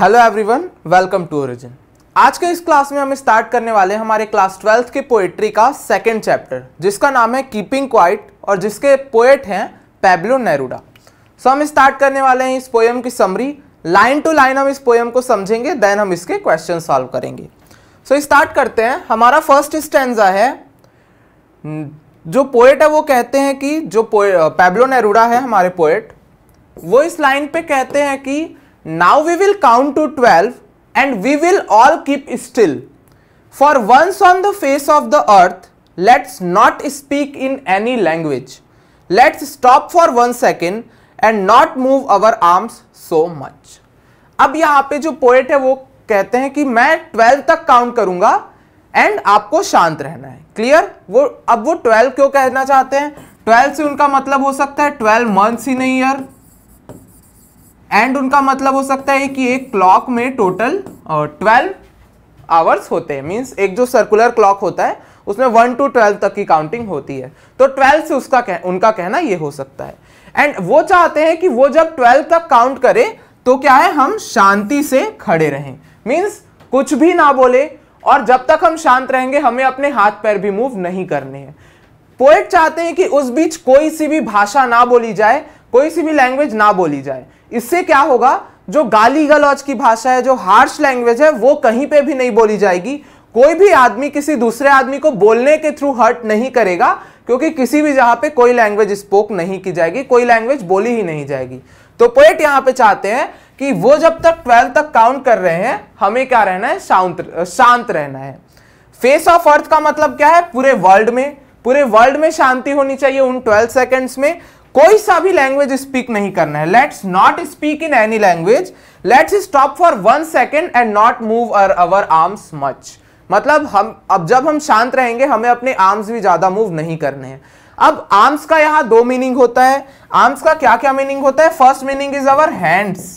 Hello everyone welcome to Origin आज के इस क्लास में हम स्टार्ट करने वाले हमारे क्लास ट्वेल्थ के पोएट्री का सेकेंड चैप्टर जिसका नाम है कीपिंग क्वाइट और जिसके पोएट हैं पैब्लो नेरुडा सो हम स्टार्ट करने वाले हैं इस पोएम की समरी लाइन टू लाइन हम इस पोएम को समझेंगे देन हम इसके क्वेश्चन सॉल्व करेंगे सो so, स्टार्ट करते हैं हमारा फर्स्ट स्टैंडा है जो पोएट है वो कहते हैं कि जो पैब्लो नेरुडा है हमारे पोएट वो इस लाइन पर कहते हैं कि Now we will count to 12 and we will all keep still. For once on the face of the earth, let's not speak in any language. Let's stop for one second and not move our arms so much. अब यहाँ पे जो poet है वो कहते हैं कि मैं 12 तक काउंट करूँगा एंड आपको शांत रहना है क्लियर वो अब वो 12 क्यों कहना चाहते हैं 12 से उनका मतलब हो सकता है 12 मंथ्स इन ईयर एंड उनका मतलब हो सकता है कि एक क्लॉक में टोटल ट्वेल्व आवर्स होते हैं मीन्स एक जो सर्कुलर क्लॉक होता है उसमें वन टू ट्वेल्व तक की काउंटिंग होती है तो ट्वेल्व से उसका कह, उनका कहना ये हो सकता है एंड वो चाहते हैं कि वो जब ट्वेल्व तक काउंट करे तो क्या है हम शांति से खड़े रहें मीन्स कुछ भी ना बोले और जब तक हम शांत रहेंगे हमें अपने हाथ पैर भी मूव नहीं करने हैं पोएट चाहते हैं कि उस बीच कोई सी भी भाषा ना बोली जाए कोई सी भी लैंग्वेज ना बोली जाए इससे क्या होगा जो गाली गलौज की भाषा है जो हार्श लैंग्वेज है वो कहीं पे भी नहीं बोली जाएगी कोई भी आदमी किसी दूसरे आदमी को बोलने के थ्रू हर्ट नहीं करेगा क्योंकि किसी भी जहां पे कोई लैंग्वेज स्पोक नहीं की जाएगी कोई लैंग्वेज बोली ही नहीं जाएगी तो पोएट यहाँ पे चाहते हैं कि वो जब तक ट्वेल्व तक काउंट कर रहे हैं हमें क्या रहना है शांत शांत रहना है फेस ऑफ अर्थ का मतलब क्या है पूरे वर्ल्ड में पूरे वर्ल्ड में शांति होनी चाहिए उन ट्वेल्व सेकेंड्स में कोई सा भी लैंग्वेज स्पीक नहीं करना है let's not speak in any language let's stop for one second and not move our arms much मतलब हम अब जब हम शांत रहेंगे हमें अपने आर्म्स भी ज़्यादा मूव नहीं करने हैं अब आर्म्स का यहां दो मीनिंग होता है आर्म्स का क्या क्या मीनिंग होता है first meaning is our hands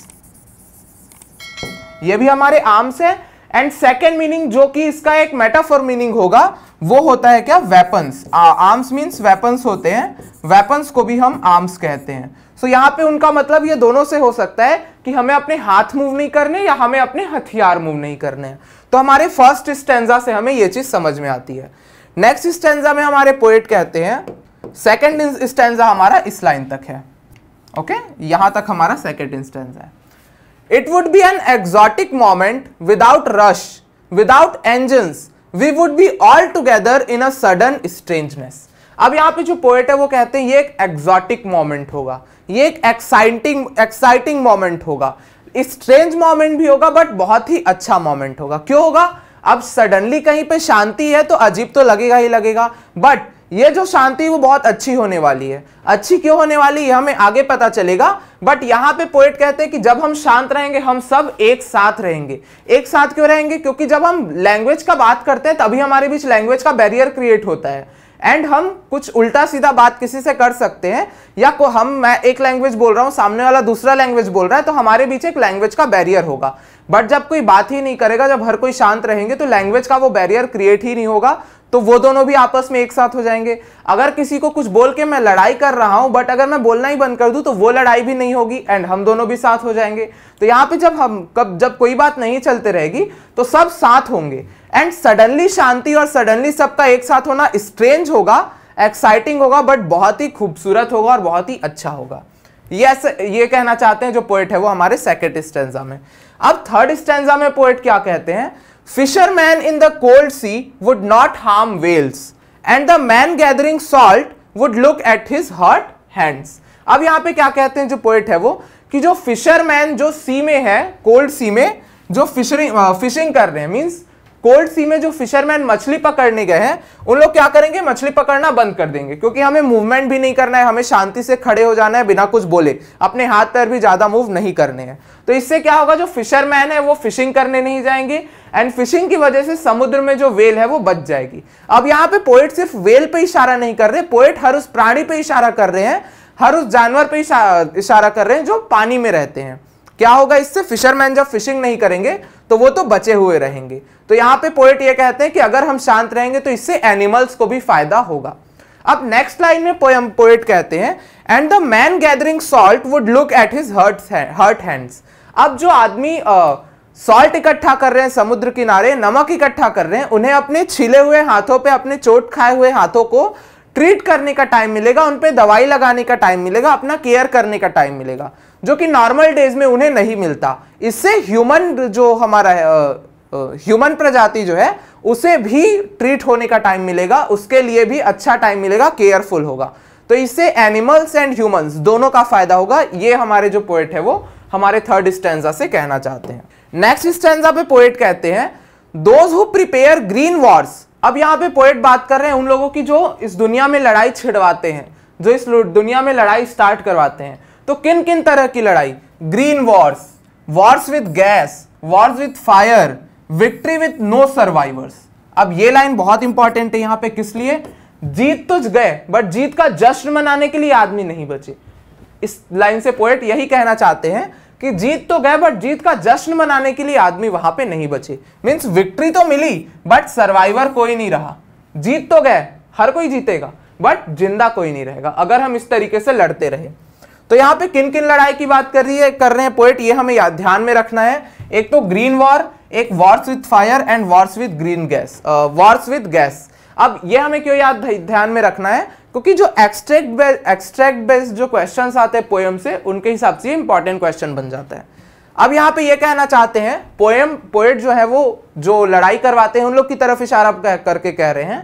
ये भी हमारे आर्म्स है एंड सेकेंड मीनिंग जो कि इसका एक मेटाफॉर मीनिंग होगा वो होता है क्या वेपन्स आर्म्स मीन्स वेपन्स होते हैं वेपन्स को भी हम आर्म्स कहते हैं सो so, यहाँ पे उनका मतलब ये दोनों से हो सकता है कि हमें अपने हाथ मूव नहीं करने या हमें अपने हथियार मूव नहीं करने तो हमारे फर्स्ट स्टेंजा से हमें ये चीज़ समझ में आती है नेक्स्ट स्टेंजा में हमारे पोएट कहते हैं सेकेंड स्टेंजा हमारा इस लाइन तक है ओके okay? यहां तक हमारा सेकेंड स्टेंजा है it would be an exotic moment without rush without engines we would be all together in a sudden strangeness अब यहाँ पे जो पोएट है वो कहते हैं ये एक एग्जॉटिक मोमेंट होगा ये एक एक्साइटिंग एक्साइटिंग मोमेंट होगा स्ट्रेंज मोमेंट भी होगा बट बहुत ही अच्छा मोमेंट होगा क्यों होगा अब सडनली कहीं पे शांति है तो अजीब तो लगेगा ही लगेगा बट ये जो शांति वो बहुत अच्छी होने वाली है अच्छी क्यों होने वाली है हमें आगे पता चलेगा बट यहाँ पे पोएट कहते हैं कि जब हम शांत रहेंगे हम सब एक साथ रहेंगे एक साथ क्यों रहेंगे क्योंकि जब हम लैंग्वेज का बात करते हैं तभी हमारे बीच लैंग्वेज का बैरियर क्रिएट होता है एंड हम कुछ उल्टा सीधा बात किसी से कर सकते हैं या को हम मैं एक लैंग्वेज बोल रहा हूँ सामने वाला दूसरा लैंग्वेज बोल रहा है तो हमारे बीच एक लैंग्वेज का बैरियर होगा बट जब कोई बात ही नहीं करेगा जब हर कोई शांत रहेंगे तो लैंग्वेज का वो बैरियर क्रिएट ही नहीं होगा तो वो दोनों भी आपस में एक साथ हो जाएंगे अगर किसी को कुछ बोल के मैं लड़ाई कर रहा हूं बट अगर मैं बोलना ही बंद कर दू तो वो लड़ाई भी नहीं होगी एंड हम दोनों भी साथ हो जाएंगे तो यहाँ पे जब हम कब जब कोई बात नहीं चलते रहेगी तो सब साथ होंगे एंड सडनली शांति और सडनली सबका एक साथ होना स्ट्रेंज होगा एक्साइटिंग होगा बट बहुत ही खूबसूरत होगा और बहुत ही अच्छा होगा यस yes, ये कहना चाहते हैं जो पोएट है वो हमारे सेकेंड स्टेंजा में अब थर्ड स्टेंजा में पोएट क्या कहते हैं fisherman in the cold sea would not harm whales and the man gathering salt would look at his hot hands अब यहाँ पे क्या कहते हैं जो पोएट है वो कि जो फिशरमैन जो सी में है कोल्ड सी में जो फिशरिंग फिशिंग uh, कर रहे हैं मीन्स कोल्ड सी में जो फिशरमैन मछली पकड़ने गए हैं उन लोग क्या करेंगे मछली पकड़ना बंद कर देंगे क्योंकि हमें मूवमेंट भी नहीं करना है हमें शांति से खड़े हो जाना है बिना कुछ बोले अपने हाथ पैर भी ज़्यादा मूव नहीं करने हैं तो इससे क्या होगा जो फिशरमैन है वो फिशिंग करने नहीं जाएंगे एंड फिशिंग की वजह से समुद्र में जो वेल है वो बच जाएगी अब यहाँ पे पोएट सिर्फ वेल पे इशारा नहीं कर रहे पोएट हर उस प्राणी पे इशारा कर रहे हैं हर उस जानवर पे इशारा कर रहे हैं जो पानी में रहते हैं क्या होगा इससे फिशरमैन जब फिशिंग नहीं करेंगे तो वो तो बचे हुए रहेंगे तो यहाँ पे पोएट ये कहते हैं कि अगर हम शांत रहेंगे तो इससे एनिमल्स को भी फायदा होगा अब नेक्स्ट लाइन में पोएम पोएट कहते हैं and the man gathering salt would look at his hurt hurt hands अब जो आदमी सॉल्ट इकट्ठा कर रहे हैं समुद्र किनारे नमक इकट्ठा कर रहे हैं उन्हें अपने छिले हुए हाथों पे अपने चोट खाए हुए हाथों को ट्रीट करने का टाइम मिलेगा उन पर दवाई लगाने का टाइम मिलेगा अपना केयर करने का टाइम मिलेगा जो कि नॉर्मल डेज में उन्हें नहीं मिलता इससे ह्यूमन जो हमारा ह्यूमन प्रजाति जो है उसे भी ट्रीट होने का टाइम मिलेगा उसके लिए भी अच्छा टाइम मिलेगा केयरफुल होगा तो इससे एनिमल्स एंड ह्यूमंस दोनों का फायदा होगा ये हमारे जो पोएट है वो हमारे थर्ड स्टेंजा से कहना चाहते हैं नेक्स्ट स्टेंजा पे पोएट कहते हैं those who prepare green wars अब यहाँ पे पोएट बात कर रहे हैं उन लोगों की जो इस दुनिया में लड़ाई छिड़वाते हैं जो इस दुनिया में लड़ाई स्टार्ट करवाते हैं तो किन किन तरह की लड़ाई green wars wars with gas wars with fire victory with no survivors अब ये लाइन बहुत इंपॉर्टेंट है यहाँ पे किस लिए जीत तो गए बट जीत का जश्न मनाने के लिए आदमी नहीं बचे इस लाइन से पोएट यही कहना चाहते हैं कि जीत तो गए बट जीत का जश्न मनाने के लिए आदमी वहां पे नहीं बचे मीन्स विक्ट्री तो मिली बट सर्वाइवर कोई नहीं रहा जीत तो गए हर कोई जीतेगा बट जिंदा कोई नहीं रहेगा अगर हम इस तरीके से लड़ते रहे तो यहाँ पे किन किन लड़ाई की बात कर रही है कर रहे हैं पोइट ये हमें ध्यान में रखना है एक तो ग्रीन वॉर एक wars with fire and wars with green gas wars with gas अब ये हमें क्यों याद ध्यान में रखना है क्योंकि जो एक्सट्रैक्ट बेस्ड एक्सट्रैक्ट बेस्ड जो क्वेश्चंस आते हैं पोएम से उनके हिसाब से इंपॉर्टेंट क्वेश्चन बन जाता है अब यहाँ पे ये कहना चाहते हैं पोएम पोएट जो है वो जो लड़ाई करवाते हैं उन लोग की तरफ इशारा करके कह रहे हैं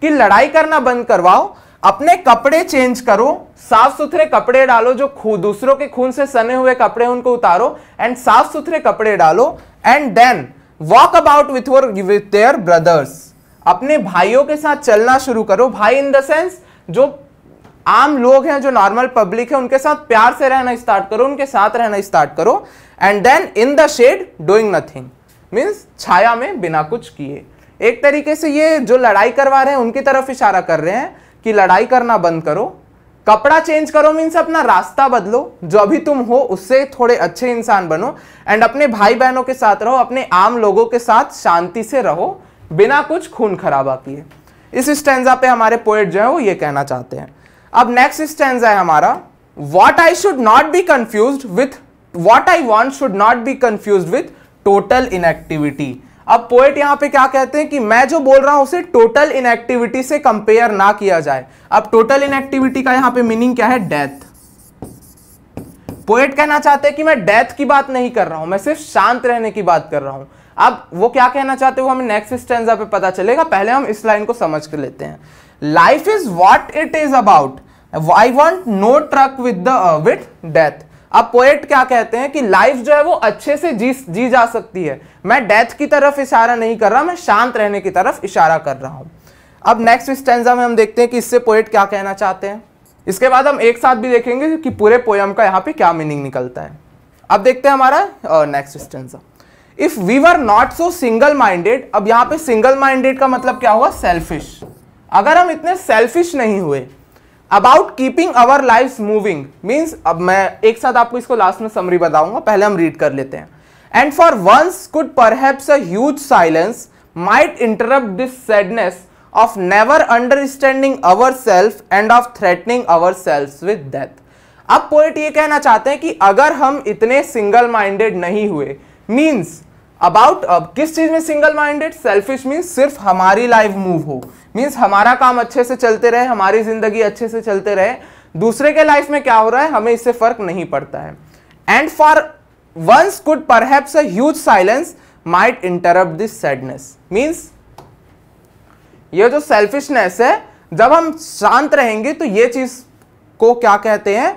कि लड़ाई करना बंद करवाओ अपने कपड़े चेंज करो साफ सुथरे कपड़े डालो जो खून दूसरों के खून से सने हुए कपड़े उनको उतारो एंड साफ सुथरे कपड़े डालो and then walk about with with their brothers अपने भाइयों के साथ चलना शुरू करो भाई इन द सेंस जो आम लोग हैं जो नॉर्मल पब्लिक है उनके साथ प्यार से रहना स्टार्ट करो उनके साथ रहना स्टार्ट करो and then in the shade doing nothing means छाया में बिना कुछ किए एक तरीके से ये जो लड़ाई करवा रहे हैं उनकी तरफ इशारा कर रहे हैं कि लड़ाई करना बंद करो कपड़ा चेंज करो मीन्स अपना रास्ता बदलो जो अभी तुम हो उससे थोड़े अच्छे इंसान बनो एंड अपने भाई बहनों के साथ रहो अपने आम लोगों के साथ शांति से रहो बिना कुछ खून खराबा किए इस स्टेंजा पे हमारे पोएट जो है वो ये कहना चाहते हैं अब नेक्स्ट स्टेंजा है हमारा what I should not be confuse with what I want should not be confuse with total inactivity अब पोएट यहां पे क्या कहते हैं कि मैं जो बोल रहा हूं उसे टोटल इनएक्टिविटी से कंपेयर ना किया जाए अब टोटल इनएक्टिविटी का यहां पे मीनिंग क्या है डेथ पोएट कहना चाहते हैं कि मैं डेथ की बात नहीं कर रहा हूं मैं सिर्फ शांत रहने की बात कर रहा हूं अब वो क्या कहना चाहते हो हमें नेक्स्ट स्टेंजा पे पता चलेगा पहले हम इस लाइन को समझ कर लेते हैं life is what it is about I want no truck with the with death अब पोएट क्या कहते हैं कि लाइफ जो है वो अच्छे से जी जी जा सकती है मैं डेथ की तरफ इशारा नहीं कर रहा मैं शांत रहने की तरफ इशारा कर रहा हूं अब नेक्स्ट स्टेंजा में हम देखते हैं कि इससे पोएट क्या कहना चाहते हैं इसके बाद हम एक साथ भी देखेंगे कि पूरे पोयम का यहाँ पे क्या मीनिंग निकलता है अब देखते हैं हमारा next uh, stanza if we were not so single minded अब यहां पे सिंगल माइंडेड का मतलब क्या हुआ सेल्फिश अगर हम इतने सेल्फिश नहीं हुए about keeping our life moving means अब मैं एक साथ आपको इसको लास्ट में समरी बताऊंगा पहले हम रीड कर लेते हैं and for once could perhaps huge silence might interrupt this sadness of never understanding our self and of threatening our self with death अब पोइट ये कहना चाहते हैं कि अगर हम इतने सिंगल माइंडेड नहीं हुए मीन्स अबाउट अब किस चीज में सिंगल माइंडेड सेल्फिश मीन्स सिर्फ हमारी लाइफ मूव हो मीन्स हमारा काम अच्छे से चलते रहे हमारी जिंदगी अच्छे से चलते रहे दूसरे के लाइफ में क्या हो रहा है हमें इससे फर्क नहीं पड़ता है and for once could perhaps a huge silence might interrupt this sadness means ये जो सेल्फिशनेस है जब हम शांत रहेंगे तो ये चीज को क्या कहते हैं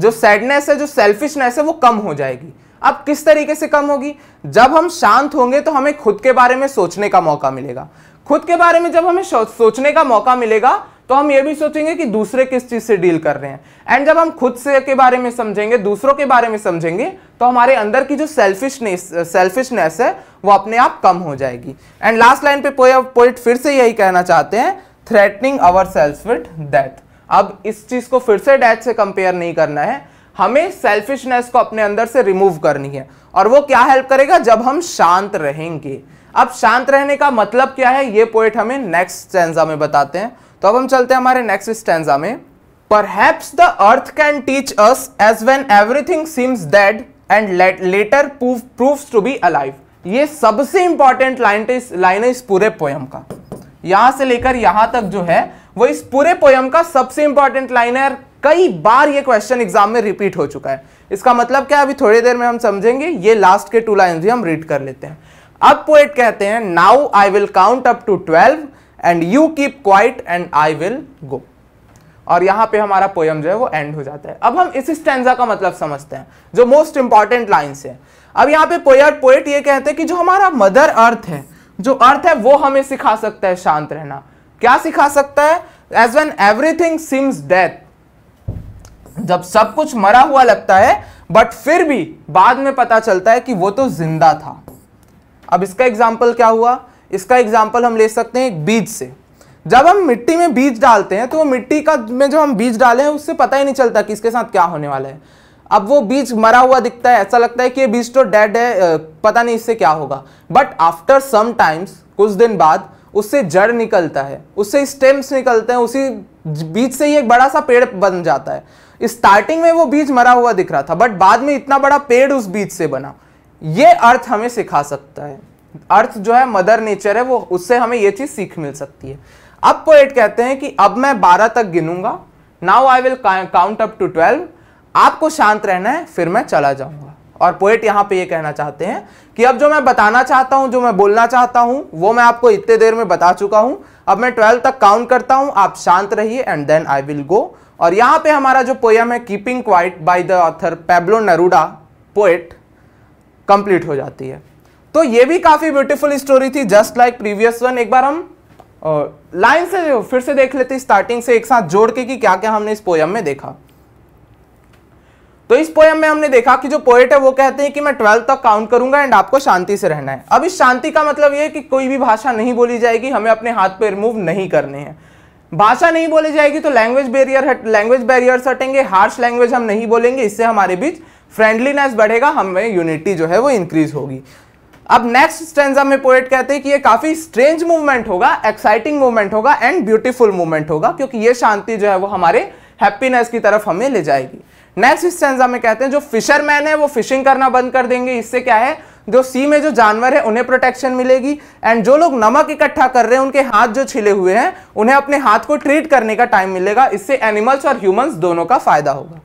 जो सैडनेस है जो सेल्फिशनेस है वो कम हो जाएगी अब किस तरीके से कम होगी जब हम शांत होंगे तो हमें खुद के बारे में सोचने का मौका मिलेगा खुद के बारे में जब हमें सोचने का मौका मिलेगा तो हम ये भी सोचेंगे कि दूसरे किस चीज़ से डील कर रहे हैं एंड जब हम खुद से के बारे में समझेंगे दूसरों के बारे में समझेंगे तो हमारे अंदर की जो सेल्फिशनेस सेल्फिशनेस है वो अपने आप कम हो जाएगी एंड लास्ट लाइन पे पोइट फिर से यही कहना चाहते हैं threatening our self with death अब इस चीज़ को फिर से डेथ से कंपेयर नहीं करना है हमें सेल्फिशनेस को अपने अंदर से रिमूव करनी है और वो क्या हेल्प करेगा जब हम शांत रहेंगे अब शांत रहने का मतलब क्या है ये पोइट हमें नेक्स्ट स्टेंजा में बताते हैं तो अब हम चलते हैं हमारे नेक्स्ट स्टेंजा में perhaps the earth can teach us as when everything seems dead and later prove to be alive ये सबसे इंपॉर्टेंट लाइन लाइन है इस पूरे पोयम का यहां से लेकर यहां तक जो है वो इस पूरे पोयम का सबसे इंपॉर्टेंट लाइन है कई बार ये क्वेश्चन एग्जाम में रिपीट हो चुका है इसका मतलब क्या अभी थोड़ी देर में हम समझेंगे ये लास्ट के टू लाइन भी हम रीड कर लेते हैं अब पोएट कहते हैं now I will count up to twelve and you keep quiet and I will go और यहां पे हमारा पोयम जो है वो एंड हो जाता है अब हम इस स्टेंजा का मतलब समझते हैं जो मोस्ट इंपॉर्टेंट लाइन्स है अब यहाँ पे पोयट पोएट ये कहते हैं कि जो हमारा मदर अर्थ है जो अर्थ है वो हमें सिखा सकता है शांत रहना क्या सिखा सकता है as when everything seems death जब सब कुछ मरा हुआ लगता है बट फिर भी बाद में पता चलता है कि वो तो जिंदा था अब इसका एग्जाम्पल क्या हुआ इसका एग्जाम्पल हम ले सकते हैं एक बीज से जब हम मिट्टी में बीज डालते हैं तो वो मिट्टी का में जो हम बीज डाले हैं उससे पता ही नहीं चलता कि इसके साथ क्या होने वाला है अब वो बीज मरा हुआ दिखता है ऐसा लगता है कि ये बीज तो डेड है पता नहीं इससे क्या होगा बट आफ्टर सम टाइम्स कुछ दिन बाद उससे जड़ निकलता है उससे स्टेम्स निकलते हैं उसी बीज से ही एक बड़ा सा पेड़ बन जाता है स्टार्टिंग में वो बीज मरा हुआ दिख रहा था बट बाद में इतना बड़ा पेड़ उस बीज से बना ये अर्थ हमें सिखा सकता है अर्थ जो है मदर नेचर है वो उससे हमें ये चीज सीख मिल सकती है अब पोएट कहते हैं कि अब मैं बारह तक गिनूंगा now I will count up to twelve आपको शांत रहना है फिर मैं चला जाऊंगा और पोएट यहाँ पे ये कहना चाहते हैं कि अब जो मैं बताना चाहता हूं जो मैं बोलना चाहता हूं वो मैं आपको इतने देर में बता चुका हूं अब मैं ट्वेल्व तक काउंट करता हूं आप शांत रहिए and then I will go और यहाँ पे हमारा जो पोयम है keeping quiet by the author Pablo Neruda poet complete हो जाती है तो ये भी काफ़ी ब्यूटीफुल स्टोरी थी जस्ट लाइक प्रीवियस वन एक बार हम लाइन से फिर से देख लेते स्टार्टिंग से एक साथ जोड़ के कि क्या क्या हमने इस पोयम में देखा तो इस पोयम में हमने देखा कि जो पोएट है वो कहते हैं कि मैं ट्वेल्थ तक काउंट करूंगा एंड आपको शांति से रहना है अब इस शांति का मतलब ये है कि कोई भी भाषा नहीं बोली जाएगी हमें अपने हाथ पे रिमूव नहीं करने हैं भाषा नहीं बोली जाएगी तो लैंग्वेज बैरियर हट लैंग्वेज बैरियर्स हटेंगे हार्श लैंग्वेज हम नहीं बोलेंगे इससे हमारे बीच फ्रेंडलीनेस बढ़ेगा हमें यूनिटी जो है वो इंक्रीज होगी अब नेक्स्ट स्टेंजा में पोएट कहते हैं कि ये काफी स्ट्रेंज मूवमेंट होगा एक्साइटिंग मूवमेंट होगा एंड ब्यूटीफुल मूवमेंट होगा क्योंकि ये शांति जो है वो हमारे हैप्पीनेस की तरफ हमें ले जाएगी नेक्स्ट स्टेंजा में कहते हैं जो फिशरमैन है वो फिशिंग करना बंद कर देंगे इससे क्या है जो सी में जो जानवर है उन्हें प्रोटेक्शन मिलेगी एंड जो लोग नमक इकट्ठा कर रहे हैं उनके हाथ जो छिले हुए हैं उन्हें अपने हाथ को ट्रीट करने का टाइम मिलेगा इससे एनिमल्स और ह्यूमंस दोनों का फायदा होगा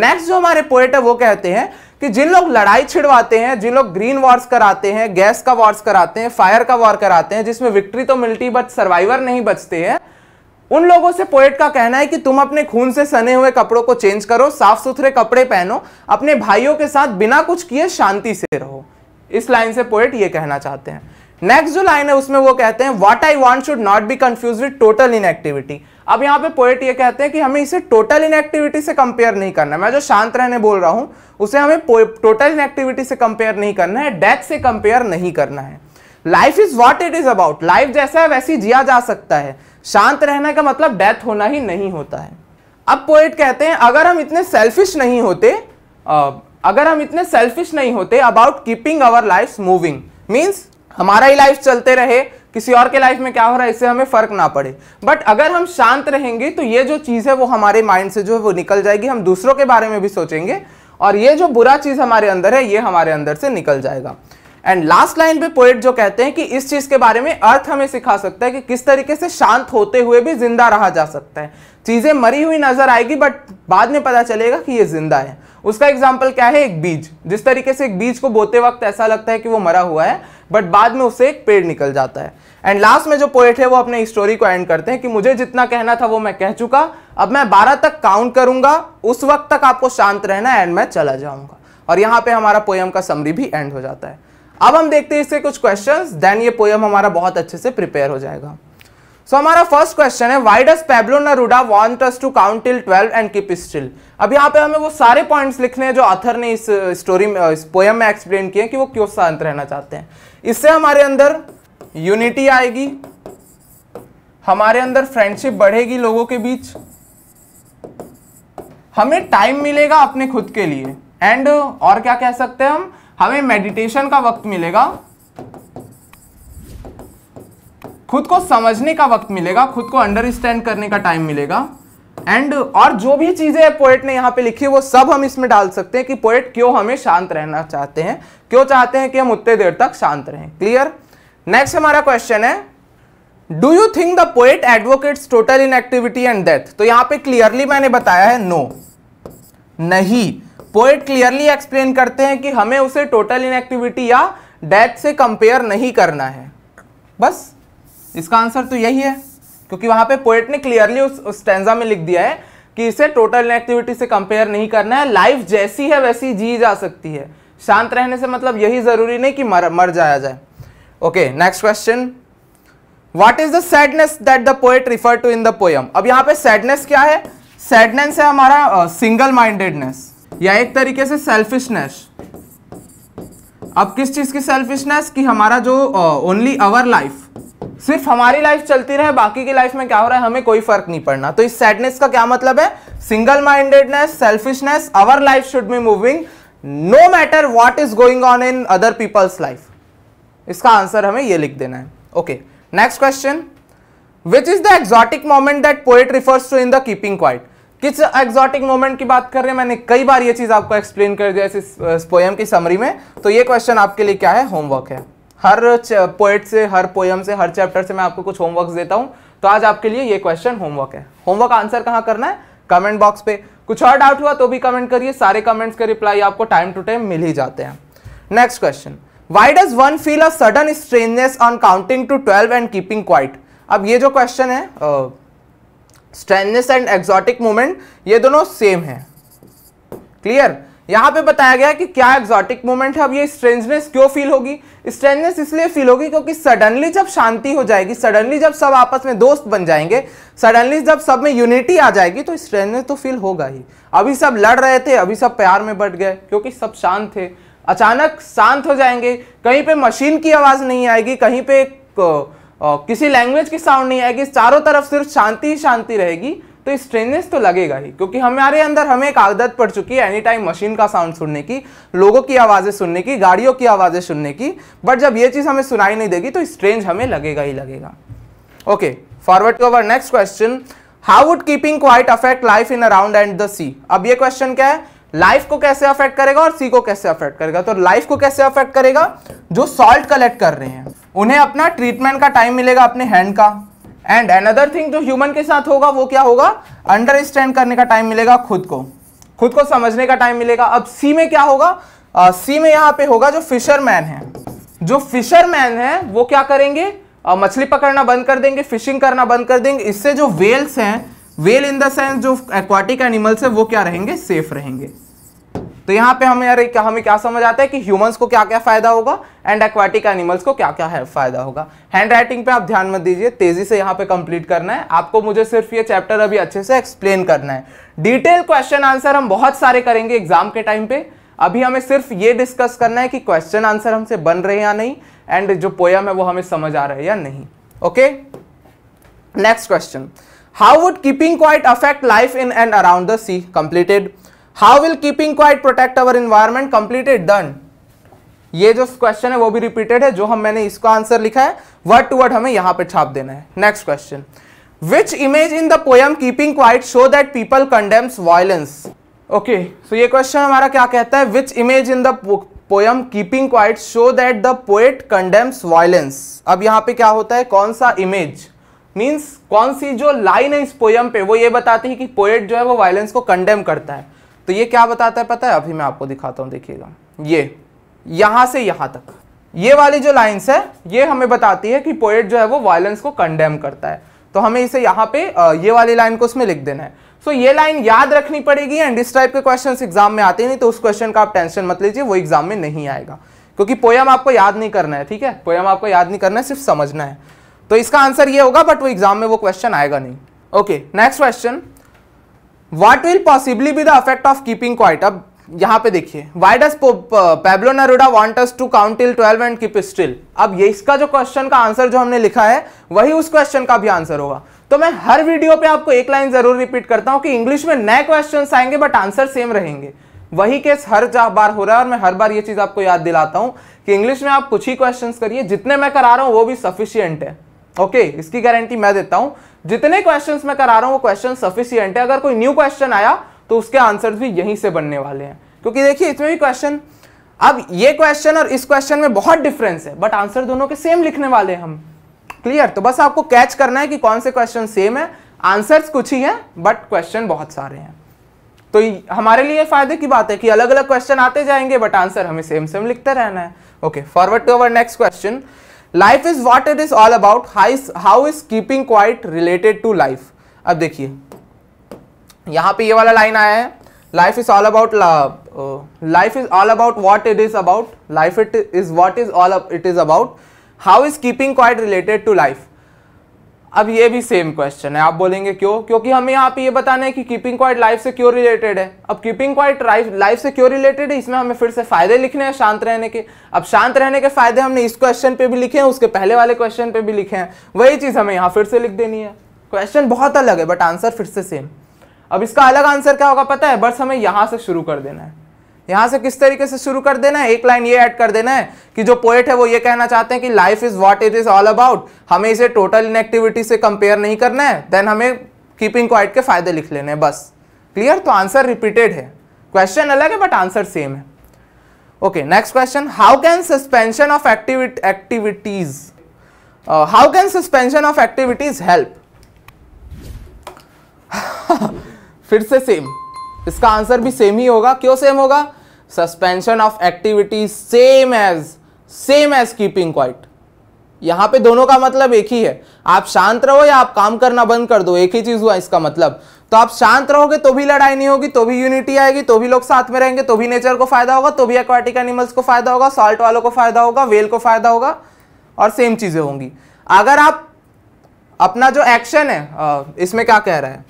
नेक्स्ट जो हमारे पोएट है वो कहते हैं कि जिन लोग लड़ाई छिड़वाते हैं जिन लोग ग्रीन वॉर्स कराते हैं गैस का वॉर्स कराते हैं फायर का वॉर कराते हैं जिसमें विक्ट्री तो मिलती बट सर्वाइवर नहीं बचते हैं उन लोगों से पोएट का कहना है कि तुम अपने खून से सने हुए कपड़ों को चेंज करो साफ सुथरे कपड़े पहनो अपने भाइयों के साथ बिना कुछ किए शांति से रहो इस लाइन से पोएट ये कहना चाहते हैं नेक्स्ट जो लाइन है उसमें वो कहते हैं what I want should not be confuse with total inactivity अब यहाँ पे पोएट ये कहते हैं कि हमें इसे टोटल इनएक्टिविटी से कंपेयर नहीं करना मैं जो शांत रहने बोल रहा हूँ उसे हमें टोटल इनएक्टिविटी से कंपेयर नहीं करना है डेथ से कंपेयर नहीं करना है life is what it is about life जैसा है वैसी जिया जा सकता है शांत रहने का मतलब डेथ होना ही नहीं होता है अब पोएट कहते हैं अगर हम इतने सेल्फिश नहीं होते अगर हम इतने सेल्फिश नहीं होते about keeping our life moving means हमारा ही लाइफ चलते रहे किसी और के लाइफ में क्या हो रहा है इससे हमें फर्क ना पड़े बट अगर हम शांत रहेंगे तो ये जो चीज़ है वो हमारे माइंड से जो है वो निकल जाएगी हम दूसरों के बारे में भी सोचेंगे और ये जो बुरा चीज़ हमारे अंदर है ये हमारे अंदर से निकल जाएगा एंड लास्ट लाइन पे पोइट जो कहते हैं कि इस चीज के बारे में अर्थ हमें सिखा सकता है कि किस तरीके से शांत होते हुए भी जिंदा रहा जा सकता है चीजें मरी हुई नजर आएगी बट बाद में पता चलेगा कि ये जिंदा है उसका एग्जाम्पल क्या है एक बीज जिस तरीके से एक बीज को बोते वक्त ऐसा लगता है कि वो मरा हुआ है बट बाद में उससे एक पेड़ निकल जाता है एंड लास्ट में जो पोएट है वो अपने स्टोरी को एंड करते हैं कि मुझे जितना कहना था वो मैं कह चुका अब मैं बारह तक काउंट करूंगा उस वक्त तक आपको शांत रहना एंड मैं चला जाऊंगा और यहाँ पे हमारा पोयम का समरी भी एंड हो जाता है अब हम देखते हैं इसके कुछ क्वेश्चंस देन ये पोयम हमारा बहुत अच्छे से प्रिपेयर हो जाएगा सो हमारा फर्स्ट क्वेश्चन है why does Pablo Neruda want us to count till twelve and keep still अब यहाँ पे हमें वो सारे पॉइंट्स लिखने हैं जो अथर ने इस uh, uh, स्टोरी में इस पोएम में एक्सप्लेन किए कि वो क्यों शांत रहना चाहते हैं इससे हमारे अंदर यूनिटी आएगी हमारे अंदर फ्रेंडशिप बढ़ेगी लोगों के बीच हमें टाइम मिलेगा अपने खुद के लिए एंड uh, और क्या कह सकते हैं हम हमें मेडिटेशन का वक्त मिलेगा खुद को समझने का वक्त मिलेगा खुद को अंडरस्टैंड करने का टाइम मिलेगा एंड और जो भी चीज़ें पोएट ने यहाँ पे लिखी है वो सब हम इसमें डाल सकते हैं कि पोएट क्यों हमें शांत रहना चाहते हैं क्यों चाहते हैं कि हम उतने देर तक शांत रहें क्लियर नेक्स्ट हमारा क्वेश्चन है do you think the poet advocates total inactivity and death तो यहाँ पे क्लियरली मैंने बताया है नो no. नहीं पोएट क्लियरली एक्सप्लेन करते हैं कि हमें उसे टोटल इनएक्टिविटी या डेथ से कंपेयर नहीं करना है बस इसका आंसर तो यही है क्योंकि वहां पे पोएट ने क्लियरली उस, उस स्टेंजा में लिख दिया है कि इसे टोटल इनएक्टिविटी से कंपेयर नहीं करना है लाइफ जैसी है वैसी जी जा सकती है शांत रहने से मतलब यही ज़रूरी नहीं कि मर मर जाया जाए okay next question what is the sadness that the poet refer to in the poem अब यहाँ पे सैडनेस क्या है सैडनेस है हमारा सिंगल माइंडेडनेस या एक तरीके से सेल्फिशनेस अब किस चीज़ की सेल्फिशनेस कि हमारा जो ओनली अवर लाइफ सिर्फ हमारी लाइफ चलती रहे बाकी की लाइफ में क्या हो रहा है हमें कोई फर्क नहीं पड़ना तो इस सैडनेस का क्या मतलब है single mindedness selfishness our life should be moving no matter what is going on in other people's life इसका आंसर हमें यह लिख देना है okay next question which is the exotic moment that poet refers to in the keeping quiet किस exotic moment की बात कर रहे हैं मैंने कई बार यह चीज आपको एक्सप्लेन कर दिया इस पोएम की समरी में तो यह क्वेश्चन आपके लिए क्या है होमवर्क है हर पोएट से हर पोएम से हर चैप्टर से मैं आपको कुछ होमवर्क देता हूँ तो आज आपके लिए ये क्वेश्चन होमवर्क है होमवर्क आंसर कहाँ करना है कमेंट बॉक्स पे कुछ और डाउट हुआ तो भी कमेंट करिए सारे कमेंट्स के रिप्लाई आपको टाइम टू टाइम मिल ही जाते हैं next question why does one feel a sudden strangeness on counting to twelve and keeping quiet अब ये जो क्वेश्चन है स्ट्रेंजनेस एंड एक्सॉटिक मूवमेंट ये दोनों सेम है क्लियर यहाँ पे बताया गया कि क्या एक्सॉटिक मोमेंट है अब ये स्ट्रेंजनेस क्यों फील होगी स्ट्रेंजनेस इसलिए फील होगी क्योंकि सडनली जब शांति हो जाएगी सडनली जब सब आपस में दोस्त बन जाएंगे सडनली जब सब में यूनिटी आ जाएगी तो स्ट्रेंजनेस तो फील होगा ही अभी सब लड़ रहे थे अभी सब प्यार में बढ़ गए क्योंकि सब शांत थे अचानक शांत हो जाएंगे कहीं पे मशीन की आवाज़ नहीं आएगी कहीं पे किसी लैंग्वेज की साउंड नहीं आएगी चारों तरफ सिर्फ शांति ही शांति रहेगी तो स्ट्रेननेस तो लगेगा ही क्योंकि हमारे अंदर हमें एक आदत पड़ चुकी है एनी टाइम मशीन का साउंड सुनने की लोगों की आवाज़ें सुनने की गाड़ियों की आवाज़ें सुनने की बट जब ये चीज़ हमें सुनाई नहीं देगी तो स्ट्रेंज हमें लगेगा ही लगेगा okay forward to our next question how would keeping quiet affect life in around and the sea अब ये क्वेश्चन क्या है लाइफ को कैसे अफेक्ट करेगा और सी को कैसे अफेक्ट करेगा तो लाइफ को कैसे अफेक्ट करेगा जो सॉल्ट कलेक्ट कर रहे हैं उन्हें अपना ट्रीटमेंट का टाइम मिलेगा अपने हैंड का एंड अनदर थिंग जो ह्यूमन के साथ होगा वो क्या होगा अंडरस्टैंड करने का टाइम मिलेगा खुद को खुद को समझने का टाइम मिलेगा अब सी में क्या होगा सी सी में यहां पे होगा जो फिशरमैन है जो फिशरमैन है वो क्या करेंगे uh, मछली पकड़ना बंद कर देंगे फिशिंग करना बंद कर देंगे इससे जो वेल्स हैं वेल इन द सेंस जो एक्वाटिक एनिमल्स है वो क्या रहेंगे सेफ रहेंगे तो यहाँ पे हमें यार हमें क्या समझ आता है कि ह्यूमंस को क्या क्या फ़ायदा होगा एंड एक्वाटिक एनिमल्स को क्या क्या है फ़ायदा होगा हैंड राइटिंग पर आप ध्यान मत दीजिए तेज़ी से यहाँ पे कंप्लीट करना है आपको मुझे सिर्फ ये चैप्टर अभी अच्छे से एक्सप्लेन करना है डिटेल क्वेश्चन आंसर हम बहुत सारे करेंगे एग्जाम के टाइम पे अभी हमें सिर्फ ये डिस्कस करना है कि क्वेश्चन आंसर हमसे बन रहे हैं या नहीं एंड जो पोयम है वो हमें समझ आ रहा है या नहीं okay next question how would keeping quiet affect life in and around the sea completed how will keeping quiet protect our environment completed done ये जो क्वेश्चन है वो भी रिपीटेड है जो हम मैंने इसका आंसर लिखा है वर्ड टू वर्ड हमें यहां पे छाप देना है next question which image in the poem keeping quiet show that people condemns violence okay so ये क्वेश्चन हमारा क्या कहता है which image in the poem keeping quiet show that the poet condemns violence अब यहां पे क्या होता है कौन सा इमेज मीन्स कौन सी जो लाइन है इस पोयम पे वो ये बताती है कि पोएट जो है वो वायलेंस को कंडेम करता है तो ये क्या बताता है पता है अभी मैं आपको दिखाता हूँ देखिएगा ये यहाँ से यहाँ तक ये वाली जो लाइन्स है ये हमें बताती है कि पोएट जो है वो वायलेंस को कंडेम करता है तो हमें इसे यहाँ पे ये वाली लाइन को उसमें लिख देना है सो so, ये लाइन याद रखनी पड़ेगी एंड इस टाइप के क्वेश्चन एग्जाम में आते नहीं तो उस क्वेश्चन का आप टेंशन मत लीजिए वो एग्जाम में नहीं आएगा क्योंकि पोयम आपको याद नहीं करना है ठीक है पोयम आपको याद नहीं करना है सिर्फ समझना है तो इसका आंसर ये होगा बट वो एग्जाम में वो क्वेश्चन आएगा नहीं okay next question what will possibly be the affect of keeping quiet अब यहाँ पे देखिए why does Pablo Neruda want us to count till twelve and keep still अब ये इसका जो क्वेश्चन का आंसर जो हमने लिखा है वही उस क्वेश्चन का भी आंसर होगा तो मैं हर वीडियो पे आपको एक लाइन जरूर रिपीट करता हूँ कि इंग्लिश में नए क्वेश्चन आएंगे बट आंसर सेम रहेंगे वही केस हर बार हो रहा है और मैं हर बार ये चीज़ आपको याद दिलाता हूँ कि इंग्लिश में आप कुछ ही क्वेश्चन करिए जितने मैं करा रहा हूँ वो भी सफिशियंट है ओके इसकी गारंटी मैं देता हूँ जितने क्वेश्चन मैं करा रहा हूं वो क्वेश्चन सफिशियंट है अगर कोई न्यू क्वेश्चन आया तो उसके आंसर भी यहीं से बनने वाले हैं क्योंकि देखिए इसमें भी क्वेश्चन अब ये क्वेश्चन और इस क्वेश्चन में बहुत डिफरेंस है बट आंसर दोनों के सेम लिखने वाले हैं हम क्लियर तो बस आपको कैच करना है कि कौन से क्वेश्चन सेम है आंसर्स कुछ ही हैं बट क्वेश्चन बहुत सारे हैं तो हमारे लिए फायदे की बात है कि अलग अलग क्वेश्चन आते जाएंगे बट आंसर हमें सेम सेम लिखते रहना है okay forward to our next question life is what it is all about how is keeping quiet related to life अब देखिए यहां पे ये वाला लाइन आया है life is all about life is all about what it is about life it is what is all it is about how is keeping quiet related to life अब ये भी सेम क्वेश्चन है आप बोलेंगे क्यों क्योंकि हमें यहाँ पे ये बताना है कि कीपिंग क्वाइट लाइफ से क्यों रिलेटेड है अब कीपिंग क्वाइट लाइफ से क्यों रिलेटेड है इसमें हमें फिर से फायदे लिखने हैं शांत रहने के अब शांत रहने के फायदे हमने इस क्वेश्चन पे भी लिखे हैं उसके पहले वाले क्वेश्चन पे भी लिखे हैं वही चीज़ हमें यहाँ फिर से लिख देनी है क्वेश्चन बहुत अलग है बट आंसर फिर से सेम अब इसका अलग आंसर क्या होगा पता है बस हमें यहाँ से शुरू कर देना है यहां से किस तरीके से शुरू कर देना है एक लाइन ये ऐड कर देना है कि जो पोएट है वो ये कहना चाहते हैं कि life is what it is all about हमें इसे टोटल इनएक्टिविटी से कंपेयर नहीं करना है देन हमें कीपिंग क्वाइट के फायदे लिख लेने हैं बस क्लियर तो आंसर रिपीटेड है क्वेश्चन अलग है बट आंसर सेम है okay next question how can suspension of activity activities how can suspension of activities help फिर से सेम इसका आंसर भी सेम ही होगा क्यों सेम होगा suspension of activity same as same as keeping quiet यहां पे दोनों का मतलब एक ही है आप शांत रहो या आप काम करना बंद कर दो एक ही चीज हुआ इसका मतलब तो आप शांत रहोगे तो भी लड़ाई नहीं होगी तो भी यूनिटी आएगी तो भी लोग साथ में रहेंगे तो भी नेचर को फायदा होगा तो भी एक्वाटिक एनिमल्स को फायदा होगा सॉल्ट वालों को फायदा होगा वेल को फायदा होगा और सेम चीजें होंगी अगर आप अपना जो एक्शन है इसमें क्या कह रहे हैं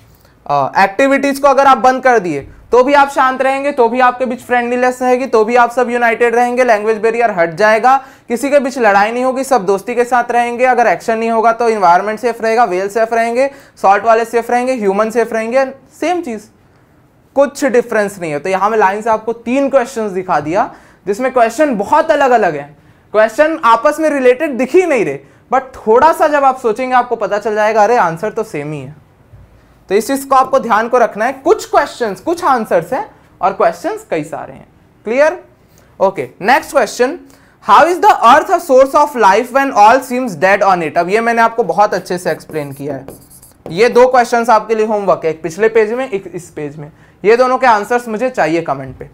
एक्टिविटीज को अगर आप बंद कर दिए तो भी आप शांत रहेंगे तो भी आपके बीच फ्रेंडलीनेस रहेगी तो भी आप सब यूनाइटेड रहेंगे लैंग्वेज बैरियर हट जाएगा किसी के बीच लड़ाई नहीं होगी सब दोस्ती के साथ रहेंगे अगर एक्शन नहीं होगा तो इन्वायरमेंट सेफ रहेगा वेल सेफ रहेंगे सॉल्ट वाले सेफ रहेंगे ह्यूमन सेफ रहेंगे सेम चीज़ कुछ डिफरेंस नहीं है तो यहां में लाइन से आपको तीन क्वेश्चन दिखा दिया जिसमें क्वेश्चन बहुत अलग अलग है क्वेश्चन आपस में रिलेटेड दिख ही नहीं रहे बट थोड़ा सा जब आप सोचेंगे आपको पता चल जाएगा अरे आंसर तो सेम ही है तो इस चीज़ को आपको ध्यान को रखना है कुछ क्वेश्चन कुछ आंसर्स हैं और क्वेश्चन कई सारे हैं clear okay next question how is the earth a source of life when all seems dead on it अब ये मैंने आपको बहुत अच्छे से एक्सप्लेन किया है ये दो क्वेश्चंस आपके लिए होमवर्क है एक पिछले पेज में एक इस पेज में ये दोनों के आंसर्स मुझे चाहिए कमेंट पे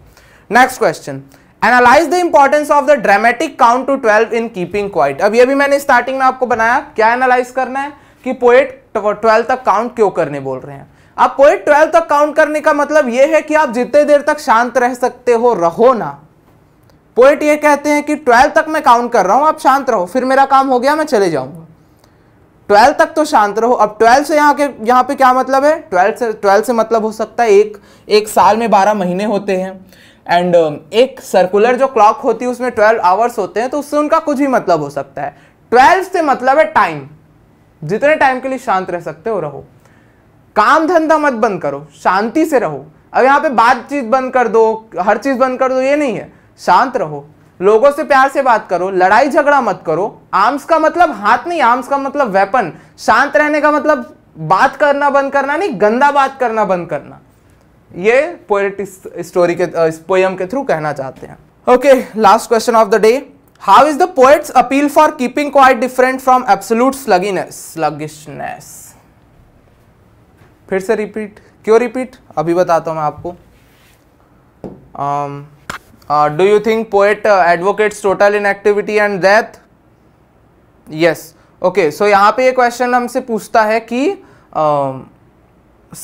next question analyse the importance of the dramatic count to twelve in keeping quiet अब ये भी मैंने स्टार्टिंग में आपको बनाया क्या एनालाइज करना है कि पोएट ट्वेल्व तक काउंट क्यों करने बोल रहे हैं आप पॉइंट ट्वेल्व तक काउंट करने का मतलब यह है कि आप जितने देर तक शांत रह सकते हो रहो ना पॉइंट ये कहते हैं कि ट्वेल्व तक मैं काउंट कर रहा हूं आप शांत रहो फिर मेरा काम हो गया मैं चले जाऊंगा ट्वेल्व तक तो शांत रहो अब ट्वेल्व से यहाँ के यहाँ पे क्या मतलब है ट्वेल्व से ट्वेल्व से मतलब हो सकता है एक एक साल में बारह महीने होते हैं एंड um, एक सर्कुलर जो क्लॉक होती है उसमें ट्वेल्व आवर्स होते हैं तो उससे उनका कुछ भी मतलब हो सकता है ट्वेल्व से मतलब है टाइम जितने टाइम के लिए शांत रह सकते हो रहो काम धंधा मत बंद करो शांति से रहो अब यहाँ पे बातचीत बंद कर दो हर चीज़ बंद कर दो ये नहीं है शांत रहो लोगों से प्यार से बात करो लड़ाई झगड़ा मत करो आर्म्स का मतलब हाथ नहीं आर्म्स का मतलब वेपन शांत रहने का मतलब बात करना बंद करना नहीं गंदा बात करना बंद करना ये पोएटिक स्टोरी के इस पोयम के थ्रू कहना चाहते हैं okay last question of the day how is the poet's appeal for keeping quiet different from absolute slugginess sluggishness फिर से रिपीट क्यों रिपीट अभी बताता हूं मैं आपको do you think poet advocates total inactivity and death yes okay so यहां पे ये क्वेश्चन हमसे पूछता है कि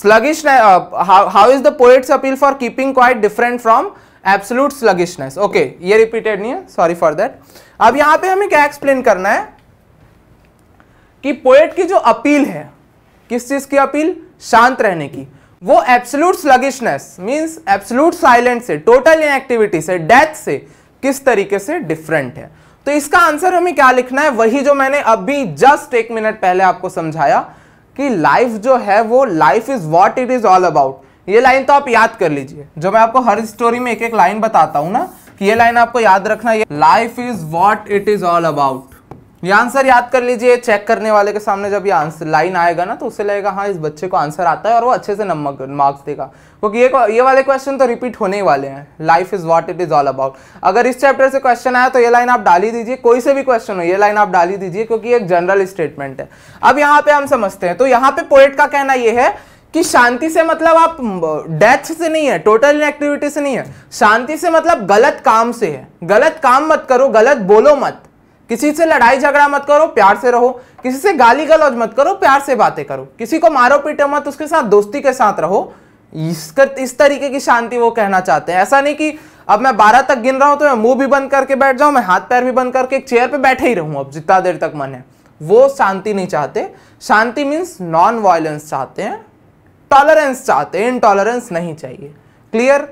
sluggish how is the poet's appeal for keeping quiet different from absolute sluggishness okay ये रिपीटेड नहीं है सॉरी फॉर दैट अब यहां पे हमें क्या एक्सप्लेन करना है कि पोएट की जो अपील है किस चीज की अपील शांत रहने की वो absolute sluggishness means absolute silent से टोटल इनएक्टिविटी से डेथ से किस तरीके से डिफरेंट है तो इसका आंसर हमें क्या लिखना है वही जो मैंने अभी जस्ट एक मिनट पहले आपको समझाया कि लाइफ जो है वो life is what it is all about ये लाइन तो आप याद कर लीजिए जो मैं आपको हर स्टोरी में एक एक लाइन बताता हूँ ना कि ये लाइन आपको याद रखना ये life is what it is all about ये आंसर याद कर लीजिए चेक करने वाले के सामने जब ये आंसर लाइन आएगा ना तो उसे लगेगा हाँ इस बच्चे को आंसर आता है और वो अच्छे से नंबर मार्क्स देगा क्योंकि ये ये वाले क्वेश्चन तो रिपीट होने ही वाले हैं life is what it is all about अगर इस चैप्टर से क्वेश्चन आया तो ये लाइन आप डाली दीजिए कोई से भी क्वेश्चन हो ये लाइन आप डाली दीजिए क्योंकि एक जनरल स्टेटमेंट है अब यहाँ पे हम समझते हैं तो यहाँ पे पोएट का कहना ये है कि शांति से मतलब आप डेथ से नहीं है टोटल इनएक्टिविटी से नहीं है शांति से मतलब गलत काम से है गलत काम मत करो गलत बोलो मत किसी से लड़ाई झगड़ा मत करो प्यार से रहो किसी से गाली गलौज मत करो प्यार से बातें करो किसी को मारो पीटो मत उसके साथ दोस्ती के साथ रहो कर, इस तरीके की शांति वो कहना चाहते हैं ऐसा नहीं कि अब मैं बारह तक गिन रहा हूं तो मैं मुंह भी बंद करके बैठ जाऊं मैं हाथ पैर भी बंद करके एक चेयर पे बैठे ही रहूं अब जितना देर तक मन है वो शांति नहीं चाहते शांति मीन्स नॉन वायलेंस चाहते हैं टॉलरेंस चाहते हैं इनटॉलरेंस नहीं चाहिए क्लियर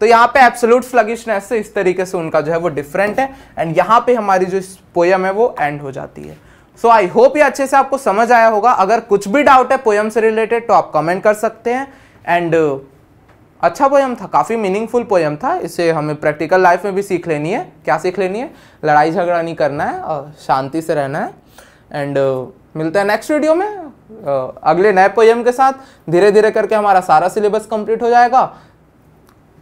तो यहाँ पे एब्सोलूट फ्लगिशनेस से इस तरीके से उनका जो है वो डिफरेंट है एंड यहाँ पे हमारी जो पोयम है वो एंड हो जाती है सो आई होप ये अच्छे से आपको समझ आया होगा अगर कुछ भी डाउट है पोयम से रिलेटेड तो आप कमेंट कर सकते हैं एंड uh, अच्छा पोयम था काफ़ी मीनिंगफुल पोयम था इसे हमें प्रैक्टिकल लाइफ में भी सीख लेनी है क्या सीख लेनी है लड़ाई झगड़ा नहीं करना है और शांति से रहना है एंड uh, मिलते हैं नेक्स्ट वीडियो में अगले नए पोएम के साथ धीरे धीरे करके हमारा सारा सिलेबस कंप्लीट हो जाएगा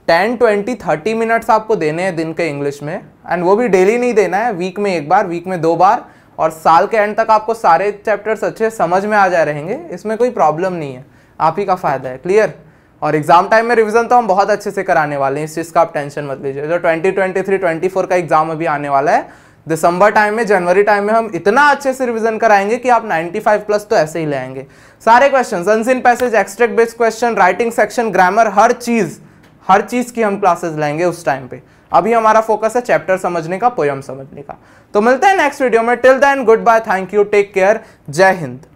टेन ट्वेंटी थर्टी मिनट्स आपको देने हैं दिन के इंग्लिश में एंड वो भी डेली नहीं देना है वीक में एक बार वीक में दो बार और साल के एंड तक आपको सारे चैप्टर्स अच्छे समझ में आ जा रहेंगे इसमें कोई प्रॉब्लम नहीं है आप ही का फ़ायदा है क्लियर और एग्जाम टाइम में रिवीजन तो हम बहुत अच्छे से कराने वाले हैं इस चीज़ का आप टेंशन मत लीजिए जो twenty twenty three twenty four का एग्जाम अभी आने वाला है दिसंबर टाइम में जनवरी टाइम में हम इतना अच्छे से रिवीजन कराएंगे कि आप 95 प्लस तो ऐसे ही लेंगे सारे question unseen passage extract based question writing section grammar हर चीज़ हर चीज़ की हम क्लासेस लेंगे उस टाइम पे अभी हमारा फोकस है चैप्टर समझने का पोयम समझने का तो मिलते हैं नेक्स्ट वीडियो में till then goodbye thank you take care Jai Hind